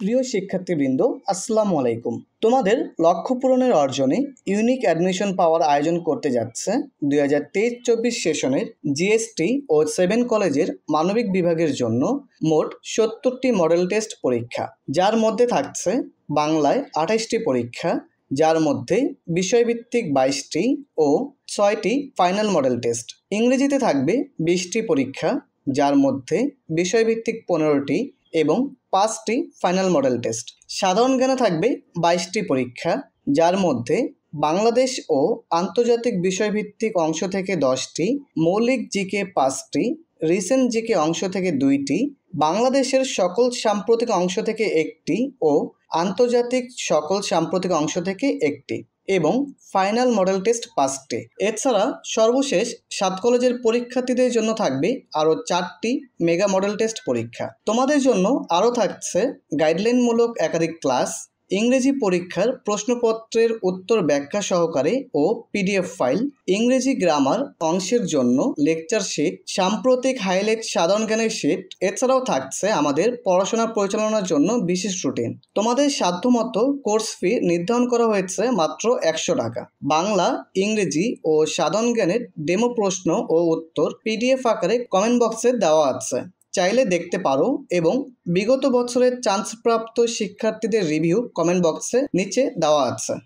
প্রিয় শিক্ষার্থীবৃন্দ আসসালামু আলাইকুম তোমাদের লক্ষ্য পূরণের অর্জনে ইউনিক অ্যাডমিশন পাওয়ার আয়োজন করতে যাচ্ছে দুই হাজার তেইশ চব্বিশ সেশনের জিএসটি ও সেভেন কলেজের মানবিক বিভাগের জন্য মোট সত্তরটি মডেল টেস্ট পরীক্ষা যার মধ্যে থাকছে বাংলায় আঠাইশটি পরীক্ষা যার মধ্যে বিষয়ভিত্তিক বাইশটি ও ছয়টি ফাইনাল মডেল টেস্ট ইংরেজিতে থাকবে বিশটি পরীক্ষা যার মধ্যে বিষয়ভিত্তিক পনেরোটি এবং পাঁচটি ফাইনাল মডেল টেস্ট সাধারণ জ্ঞানে থাকবে বাইশটি পরীক্ষা যার মধ্যে বাংলাদেশ ও আন্তর্জাতিক বিষয়ভিত্তিক অংশ থেকে দশটি মৌলিক জিকে পাঁচটি রিসেন্ট জিকে অংশ থেকে দুইটি বাংলাদেশের সকল সাম্প্রতিক অংশ থেকে একটি ও আন্তর্জাতিক সকল সাম্প্রতিক অংশ থেকে একটি এবং ফাইনাল মডেল টেস্ট পাঁচটে এছাড়া সর্বশেষ সাত কলেজের পরীক্ষার্থীদের জন্য থাকবে আরও চারটি মেগা মডেল টেস্ট পরীক্ষা তোমাদের জন্য আরও থাকছে গাইডলাইনমূলক একাধিক ক্লাস ইংরেজি পরীক্ষার প্রশ্নপত্রের উত্তর ব্যাখ্যা সহকারে ও পিডিএফ ফাইল ইংরেজি গ্রামার অংশের জন্য লেকচার শিট সাম্প্রতিক হাইলাইট সাধারণ জ্ঞানের শিট এছাড়াও থাকছে আমাদের পড়াশোনা পরিচালনার জন্য বিশেষ রুটিন তোমাদের সাধ্যমতো কোর্স ফি নির্ধারণ করা হয়েছে মাত্র একশো টাকা বাংলা ইংরেজি ও সাধারণ জ্ঞানের ডেমো প্রশ্ন ও উত্তর পিডিএফ আকারে কমেন্ট বক্সে দেওয়া আছে চাইলে দেখতে পারো এবং বিগত বছরের চান্সপ্রাপ্ত শিক্ষার্থীদের রিভিউ কমেন্ট বক্সে নিচে দেওয়া আছে